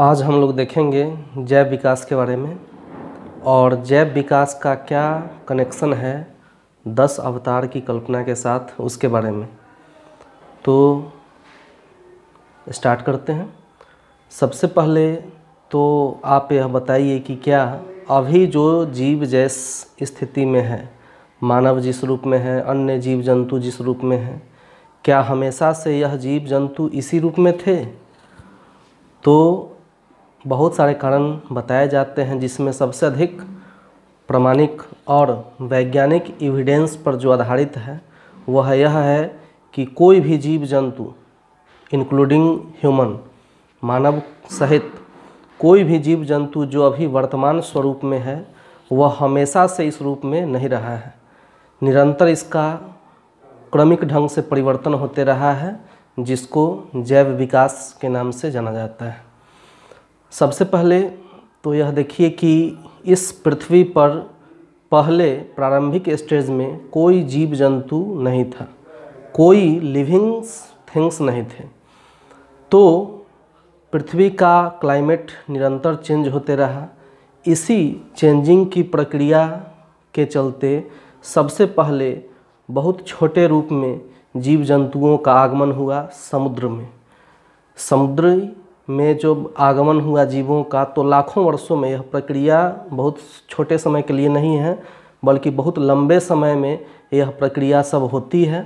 आज हम लोग देखेंगे जैव विकास के बारे में और जैव विकास का क्या कनेक्शन है दस अवतार की कल्पना के साथ उसके बारे में तो स्टार्ट करते हैं सबसे पहले तो आप यह बताइए कि क्या अभी जो जीव जैस स्थिति में है मानव जिस रूप में है अन्य जीव जंतु जिस रूप में है क्या हमेशा से यह जीव जंतु इसी रूप में थे तो बहुत सारे कारण बताए जाते हैं जिसमें सबसे अधिक प्रमाणिक और वैज्ञानिक एविडेंस पर जो आधारित है वह यह है कि कोई भी जीव जंतु इंक्लूडिंग ह्यूमन मानव सहित कोई भी जीव जंतु जो अभी वर्तमान स्वरूप में है वह हमेशा से इस रूप में नहीं रहा है निरंतर इसका क्रमिक ढंग से परिवर्तन होते रहा है जिसको जैव विकास के नाम से जाना जाता है सबसे पहले तो यह देखिए कि इस पृथ्वी पर पहले प्रारंभिक स्टेज में कोई जीव जंतु नहीं था कोई लिविंग्स थिंग्स नहीं थे तो पृथ्वी का क्लाइमेट निरंतर चेंज होते रहा इसी चेंजिंग की प्रक्रिया के चलते सबसे पहले बहुत छोटे रूप में जीव जंतुओं का आगमन हुआ समुद्र में समुद्री में जो आगमन हुआ जीवों का तो लाखों वर्षों में यह प्रक्रिया बहुत छोटे समय के लिए नहीं है बल्कि बहुत लंबे समय में यह प्रक्रिया सब होती है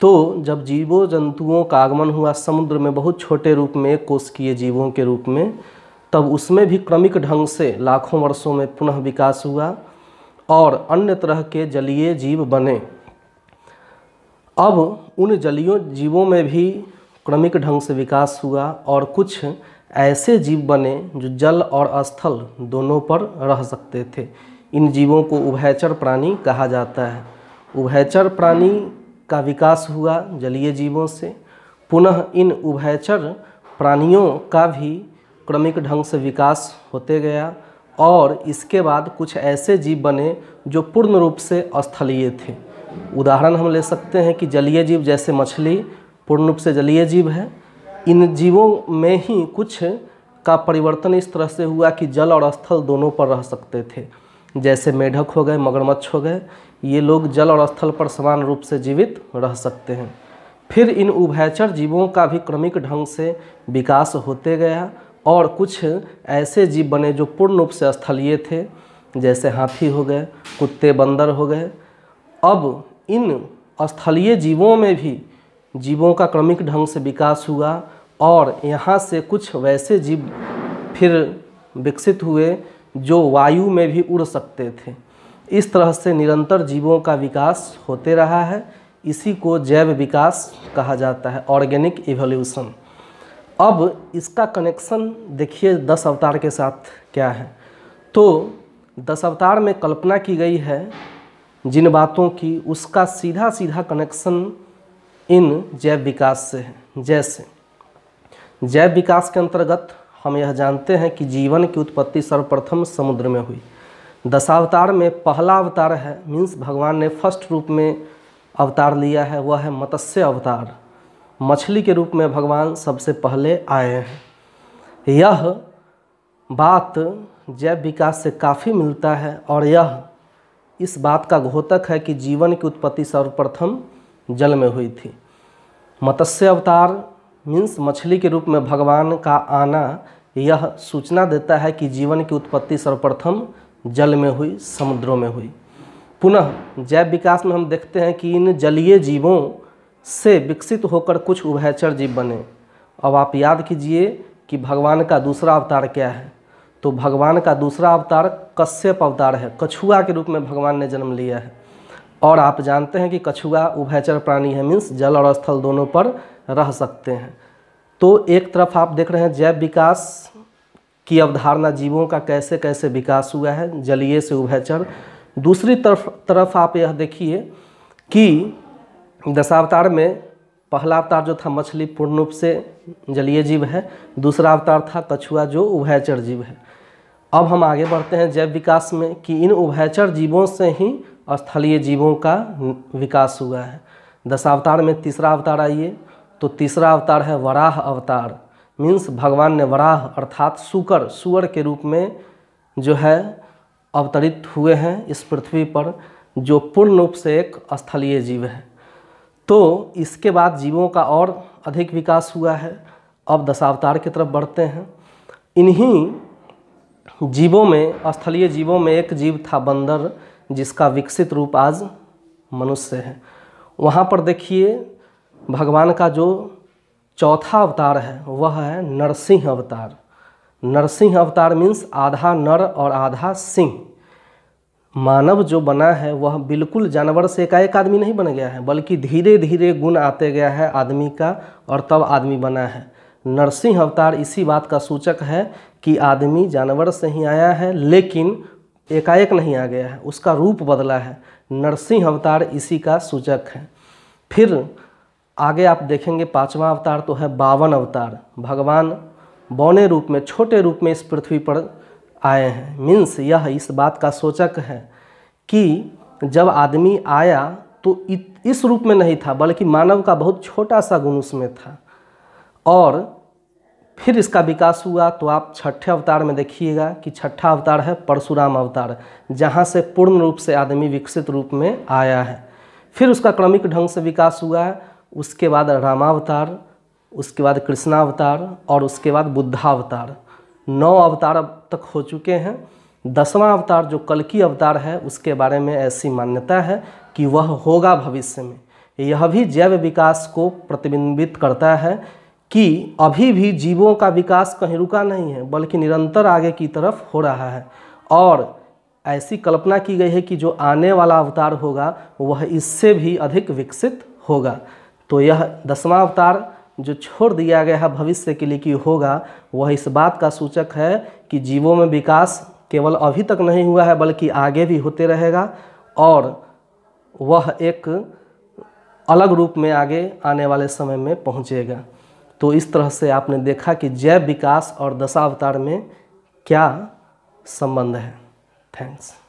तो जब जीवों जंतुओं का आगमन हुआ समुद्र में बहुत छोटे रूप में किए जीवों के रूप में तब उसमें भी क्रमिक ढंग से लाखों वर्षों में पुनः विकास हुआ और अन्य तरह के जलीय जीव बने अब उन जलीय जीवों में भी क्रमिक ढंग से विकास हुआ और कुछ ऐसे जीव बने जो जल और स्थल दोनों पर रह सकते थे इन जीवों को उभयचर प्राणी कहा जाता है उभयचर प्राणी का विकास हुआ जलीय जीवों से पुनः इन उभयचर प्राणियों का भी क्रमिक ढंग से विकास होते गया और इसके बाद कुछ ऐसे जीव बने जो पूर्ण रूप से स्थलीय थे उदाहरण हम ले सकते हैं कि जलीय जीव जैसे मछली पूर्ण रूप से जलीय जीव है इन जीवों में ही कुछ का परिवर्तन इस तरह से हुआ कि जल और स्थल दोनों पर रह सकते थे जैसे मेढक हो गए मगरमच्छ हो गए ये लोग जल और स्थल पर समान रूप से जीवित रह सकते हैं फिर इन उभयचर जीवों का भी क्रमिक ढंग से विकास होते गया और कुछ ऐसे जीव बने जो पूर्ण रूप से स्थलीय थे जैसे हाथी हो गए कुत्ते बंदर हो गए अब इन स्थलीय जीवों में भी जीवों का क्रमिक ढंग से विकास हुआ और यहाँ से कुछ वैसे जीव फिर विकसित हुए जो वायु में भी उड़ सकते थे इस तरह से निरंतर जीवों का विकास होते रहा है इसी को जैव विकास कहा जाता है ऑर्गेनिक इवोल्यूशन अब इसका कनेक्शन देखिए दस अवतार के साथ क्या है तो दस अवतार में कल्पना की गई है जिन बातों की उसका सीधा सीधा कनेक्शन इन जैव विकास से है जैसे जैव विकास के अंतर्गत हम यह जानते हैं कि जीवन की उत्पत्ति सर्वप्रथम समुद्र में हुई दशावतार में पहला अवतार है मीन्स भगवान ने फर्स्ट रूप में अवतार लिया है वह है मत्स्य अवतार मछली के रूप में भगवान सबसे पहले आए हैं यह बात जैव विकास से काफ़ी मिलता है और यह इस बात का घोतक है कि जीवन की उत्पत्ति सर्वप्रथम जल में हुई थी मत्स्य अवतार मीन्स मछली के रूप में भगवान का आना यह सूचना देता है कि जीवन की उत्पत्ति सर्वप्रथम जल में हुई समुद्रों में हुई पुनः जैव विकास में हम देखते हैं कि इन जलीय जीवों से विकसित होकर कुछ उभयचर जीव बने अब आप याद कीजिए कि भगवान का दूसरा अवतार क्या है तो भगवान का दूसरा अवतार कश्यप अवतार है कछुआ के रूप में भगवान ने जन्म लिया है और आप जानते हैं कि कछुआ उभयचर प्राणी है मीन्स जल और स्थल दोनों पर रह सकते हैं तो एक तरफ आप देख रहे हैं जैव विकास की अवधारणा जीवों का कैसे कैसे विकास हुआ है जलीय से उभयचर दूसरी तरफ तरफ आप यह देखिए कि दशावतार में पहला अवतार जो था मछली पूर्ण रूप से जलीय जीव है दूसरा अवतार था कछुआ जो उभयचर जीव है अब हम आगे बढ़ते हैं जैव विकास में कि इन उभयचर जीवों से ही स्थलीय जीवों का विकास हुआ है दशावतार में तीसरा अवतार आइए तो तीसरा अवतार है वराह अवतार मीन्स भगवान ने वराह अर्थात सुकर सुअर के रूप में जो है अवतरित हुए हैं इस पृथ्वी पर जो पूर्ण रूप से एक स्थलीय जीव है तो इसके बाद जीवों का और अधिक विकास हुआ है अब दशावतार की तरफ बढ़ते हैं इन्हीं जीवों में स्थलीय जीवों में एक जीव था बंदर जिसका विकसित रूप आज मनुष्य है वहाँ पर देखिए भगवान का जो चौथा अवतार है वह है नरसिंह अवतार नरसिंह अवतार मीन्स आधा नर और आधा सिंह मानव जो बना है वह बिल्कुल जानवर से एकाएक एक आदमी नहीं बन गया है बल्कि धीरे धीरे गुण आते गया है आदमी का और तब आदमी बना है नरसिंह अवतार इसी बात का सूचक है कि आदमी जानवर से ही आया है लेकिन एकाएक नहीं आ गया है उसका रूप बदला है नरसिंह अवतार इसी का सूचक है फिर आगे आप देखेंगे पांचवा अवतार तो है बावन अवतार भगवान बौने रूप में छोटे रूप में इस पृथ्वी पर आए हैं मीन्स यह इस बात का सूचक है कि जब आदमी आया तो इस रूप में नहीं था बल्कि मानव का बहुत छोटा सा गुण उसमें था और फिर इसका विकास हुआ तो आप छठे अवतार में देखिएगा कि छठा अवतार है परशुराम अवतार जहाँ से पूर्ण रूप से आदमी विकसित रूप में आया है फिर उसका क्रमिक ढंग से विकास हुआ है उसके बाद रामावतार उसके बाद कृष्णावतार और उसके बाद बुद्धावतार नौ अवतार अब तक हो चुके हैं दसवां अवतार जो कल की अवतार है उसके बारे में ऐसी मान्यता है कि वह होगा भविष्य में यह भी जैव विकास को प्रतिबिंबित करता है कि अभी भी जीवों का विकास कहीं रुका नहीं है बल्कि निरंतर आगे की तरफ हो रहा है और ऐसी कल्पना की गई है कि जो आने वाला अवतार होगा वह इससे भी अधिक विकसित होगा तो यह दसवां अवतार जो छोड़ दिया गया है भविष्य के लिए कि होगा वह इस बात का सूचक है कि जीवों में विकास केवल अभी तक नहीं हुआ है बल्कि आगे भी होते रहेगा और वह एक अलग रूप में आगे आने वाले समय में पहुँचेगा तो इस तरह से आपने देखा कि जैव विकास और दशावतार में क्या संबंध है थैंक्स